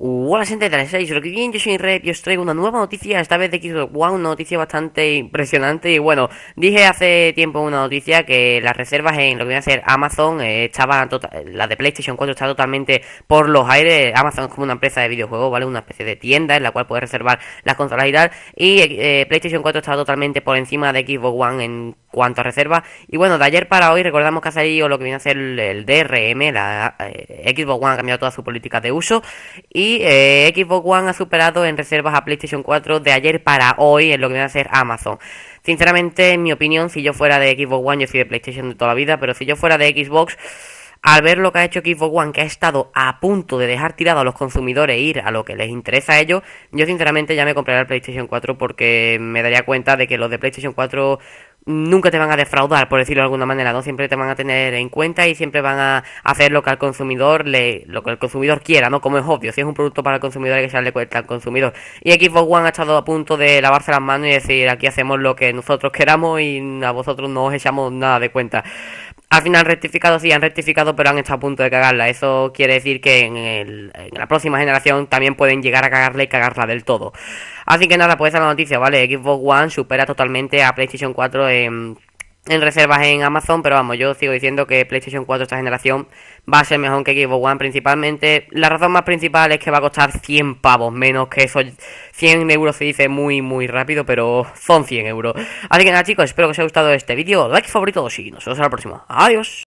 Hola gente de lo que bien, yo soy Red y os traigo una nueva noticia, esta vez de Xbox One, una noticia bastante impresionante y bueno, dije hace tiempo una noticia que las reservas en lo que viene a ser Amazon eh, estaban, tota-, de PlayStation 4 está totalmente por los aires, Amazon es como una empresa de videojuegos, ¿vale? Una especie de tienda en la cual puedes reservar las consolas y tal, y eh, PlayStation 4 estaba totalmente por encima de Xbox One en cuanto a reserva. Y bueno, de ayer para hoy recordamos que ha salido lo que viene a ser el, DRM, la eh, Xbox One ha cambiado toda su política de uso y eh, Xbox One ha superado en reservas a PlayStation 4 de ayer para hoy en lo que viene a ser Amazon. Sinceramente, en mi opinión, si yo fuera de Xbox One, yo estoy de PlayStation de toda la vida, pero si yo fuera de Xbox al ver lo que ha hecho Xbox One, que ha estado a punto de dejar tirado a los consumidores e ir a lo que les interesa a ellos, yo sinceramente ya me compraría el PlayStation 4 porque me daría cuenta de que los de PlayStation 4 nunca te van a defraudar, por decirlo de alguna manera, ¿no? Siempre te van a tener en cuenta y siempre van a hacer lo que al consumidor le, lo que el consumidor quiera, ¿no? Como es obvio, si es un producto para el consumidor hay que echarle cuenta al consumidor. Y Xbox One ha estado a punto de lavarse las manos y decir, aquí hacemos lo que nosotros queramos y a vosotros no os echamos nada de cuenta. Al final rectificado, sí, han rectificado, pero han estado a punto de cagarla. Eso quiere decir que en, la próxima generación también pueden llegar a cagarla y cagarla del todo. Así que nada, pues esa es la noticia, ¿vale? Xbox One supera totalmente a PlayStation 4 en en reservas en Amazon, pero vamos, yo sigo diciendo que PlayStation 4 esta generación va a ser mejor que Xbox One principalmente. La razón más principal es que va a costar 100 pavos, menos que eso, 100 euros se dice muy muy rápido, pero son 100 euros. Así que nada chicos, espero que os haya gustado este vídeo, like favorito Y nos vemos en la próxima. Adiós.